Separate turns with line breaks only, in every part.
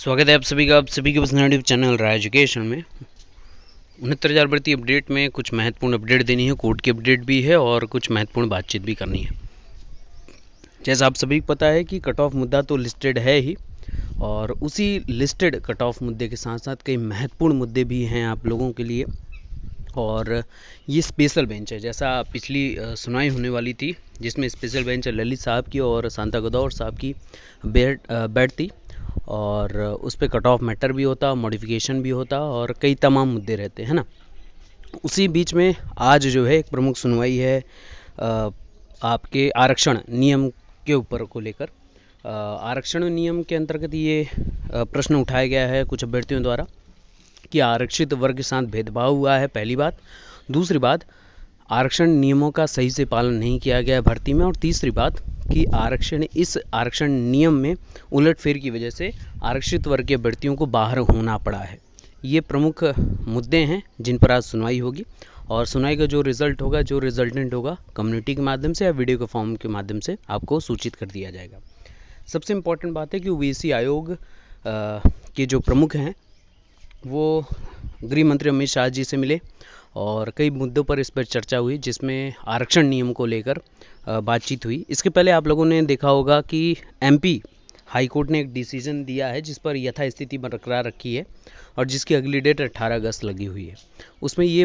स्वागत है आप सभी का आप सभी के पर्सनल यूट्यूब चैनल रहा एजुकेशन में उनहत्तर हज़ार भर्ती अपडेट में कुछ महत्वपूर्ण अपडेट देनी है कोर्ट की अपडेट भी है और कुछ महत्वपूर्ण बातचीत भी करनी है जैसा आप सभी को पता है कि कट ऑफ मुद्दा तो लिस्टेड है ही और उसी लिस्टेड कट ऑफ मुद्दे के साथ साथ कई महत्वपूर्ण मुद्दे भी हैं आप लोगों के लिए और ये स्पेशल बेंच है जैसा पिछली सुनाई होने वाली थी जिसमें स्पेशल बेंच ललित साहब की और शांता गदौर साहब की बैठ बैठ थी और उस पर कट ऑफ मैटर भी होता मॉडिफिकेशन भी होता और कई तमाम मुद्दे रहते हैं ना उसी बीच में आज जो है एक प्रमुख सुनवाई है आपके आरक्षण नियम के ऊपर को लेकर आरक्षण नियम के अंतर्गत ये प्रश्न उठाया गया है कुछ अभ्यर्थियों द्वारा कि आरक्षित वर्ग के साथ भेदभाव हुआ है पहली बात दूसरी बात आरक्षण नियमों का सही से पालन नहीं किया गया भर्ती में और तीसरी बात कि आरक्षण इस आरक्षण नियम में उलटफेर की वजह से आरक्षित वर्ग के अभ्यर्थियों को बाहर होना पड़ा है ये प्रमुख मुद्दे हैं जिन पर आज सुनवाई होगी और सुनाई का जो रिजल्ट होगा जो रिजल्टेंट होगा कम्युनिटी के माध्यम से या वीडियो के फॉर्म के माध्यम से आपको सूचित कर दिया जाएगा सबसे इम्पॉर्टेंट बात है कि ओबीसी आयोग के जो प्रमुख हैं वो गृह मंत्री अमित शाह जी से मिले और कई मुद्दों पर इस पर चर्चा हुई जिसमें आरक्षण नियम को लेकर बातचीत हुई इसके पहले आप लोगों ने देखा होगा कि एमपी हाईकोर्ट ने एक डिसीजन दिया है जिस पर यथास्थिति बरकरार रखी है और जिसकी अगली डेट 18 अगस्त लगी हुई है उसमें ये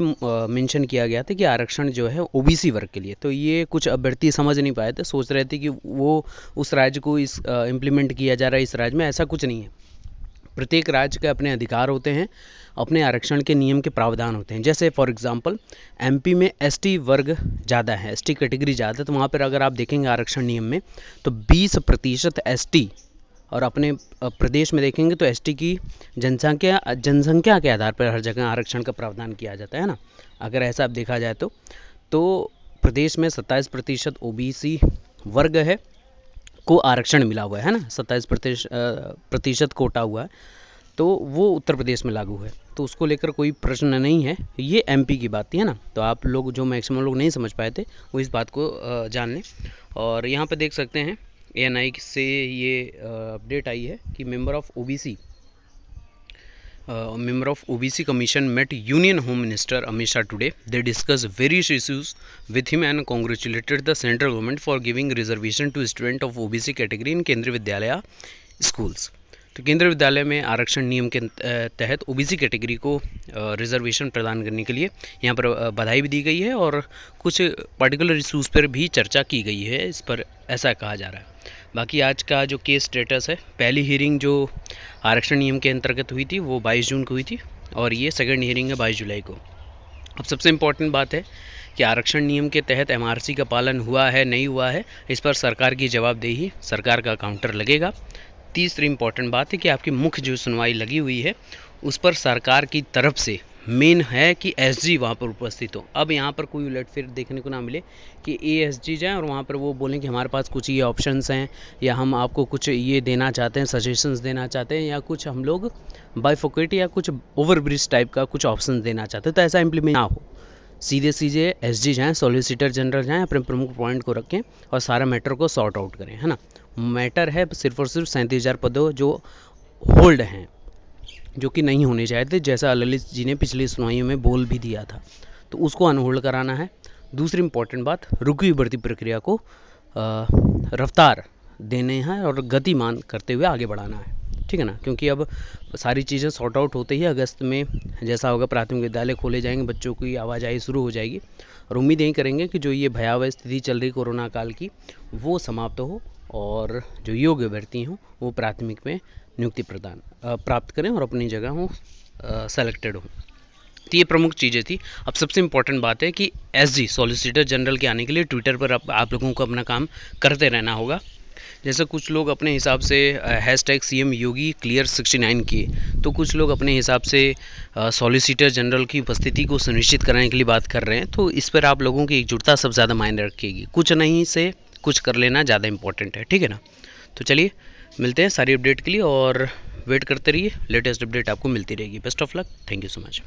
मेंशन किया गया था कि आरक्षण जो है ओबीसी वर्ग के लिए तो ये कुछ अभ्यर्थी समझ नहीं पाए थे सोच रहे थे कि वो उस राज्य को इस इम्प्लीमेंट किया जा रहा है इस राज्य में ऐसा कुछ नहीं है प्रत्येक राज्य के अपने अधिकार होते हैं अपने आरक्षण के नियम के प्रावधान होते हैं जैसे फॉर एग्जांपल एमपी में एसटी वर्ग ज़्यादा है एसटी कैटेगरी ज़्यादा है तो वहाँ पर अगर आप देखेंगे आरक्षण नियम में तो बीस प्रतिशत एस और अपने प्रदेश में देखेंगे तो एसटी की जनसंख्या जनसंख्या के आधार पर हर जगह आरक्षण का प्रावधान किया जाता है ना अगर ऐसा आप देखा जाए तो तो प्रदेश में 27 प्रतिशत ओ वर्ग है को आरक्षण मिला हुआ है ना सत्ताईस प्रतिशत कोटा हुआ है तो वो उत्तर प्रदेश में लागू है तो उसको लेकर कोई प्रश्न नहीं है ये एमपी की बात थी है ना तो आप लोग जो मैक्सिमम लोग नहीं समझ पाए थे वो इस बात को जान लें और यहाँ पर देख सकते हैं एन से ये अपडेट आई है कि member of OBC uh, member of OBC Commission met Union Home Minister Amit Shah today. They discussed various issues with him and congratulated the central government for giving reservation to students of OBC category in Kendriya Vidyalaya schools. तो केंद्रीय विद्यालय में आरक्षण नियम के तहत OBC category को reservation प्रदान करने के लिए यहाँ पर बधाई भी दी गई है और कुछ पर्टिकुलर इशूज़ पर भी चर्चा की गई है इस पर ऐसा कहा जा रहा है बाकी आज का जो केस स्टेटस है पहली हियरिंग जो आरक्षण नियम के अंतर्गत हुई थी वो 22 जून को हुई थी और ये सेकेंड हियरिंग है 22 जुलाई को अब सबसे इम्पॉर्टेंट बात है कि आरक्षण नियम के तहत एमआरसी का पालन हुआ है नहीं हुआ है इस पर सरकार की जवाबदेही सरकार का काउंटर लगेगा तीसरी इम्पॉर्टेंट बात है कि आपकी मुख्य जो सुनवाई लगी हुई है उस पर सरकार की तरफ से मेन है कि एस जी वहाँ पर उपस्थित हो अब यहाँ पर कोई उलट फिर देखने को ना मिले कि ए एस जी जाएँ और वहाँ पर वो बोलें कि हमारे पास कुछ ये ऑप्शंस हैं या हम आपको कुछ ये देना चाहते हैं सजेशंस देना चाहते हैं या कुछ हम लोग बाईफोकेट या कुछ ओवरब्रिज टाइप का कुछ ऑप्शन देना चाहते हैं तो ऐसा इम्प्लीमेंट ना हो सीधे सीधे एस जी जाएँ सोलिसिटर जनरल जाएँ अपने प्रमुख पॉइंट को रखें और सारा मैटर को सॉर्ट आउट करें है ना मैटर है सिर्फ और सिर्फ सैंतीस हज़ार पदों जो होल्ड हैं जो कि नहीं होने चाहिए थे जैसा ललित जी ने पिछली सुनवाई में बोल भी दिया था तो उसको अनहोल्ड कराना है दूसरी इम्पोर्टेंट बात रुकी हुई भर्ती प्रक्रिया को रफ्तार देने हैं और गतिमान करते हुए आगे बढ़ाना है ठीक है ना क्योंकि अब सारी चीज़ें सॉर्ट आउट होते ही अगस्त में जैसा होगा प्राथमिक विद्यालय खोले जाएंगे बच्चों की आवाजाही शुरू हो जाएगी और उम्मीद यही करेंगे कि जो ये भयावह स्थिति चल रही कोरोना काल की वो समाप्त हो और जो योग्य अभ्यर्थी हों वो प्राथमिक में नियुक्ति प्रदान प्राप्त करें और अपनी जगह हों सेलेक्टेड हों तो ये प्रमुख चीज़ें थी अब सबसे इम्पॉर्टेंट बात है कि एस जी सॉलिसिटर जनरल के आने के लिए ट्विटर पर आप, आप लोगों को अपना काम करते रहना होगा जैसे कुछ लोग अपने हिसाब से hashtag C Yogi clear sixty nine किए तो कुछ लोग अपने हिसाब से सॉलिसिटर जनरल की उपस्थिति को सुनिश्चित कराने के लिए बात कर रहे हैं तो इस पर आप लोगों की एकजुटता सब ज़्यादा मायने रखेगी कुछ नहीं से कुछ कर लेना ज़्यादा इंपॉर्टेंट है ठीक है ना तो चलिए मिलते हैं सारी अपडेट के लिए और वेट करते रहिए लेटेस्ट अपडेट आपको मिलती रहेगी best of luck thank you so much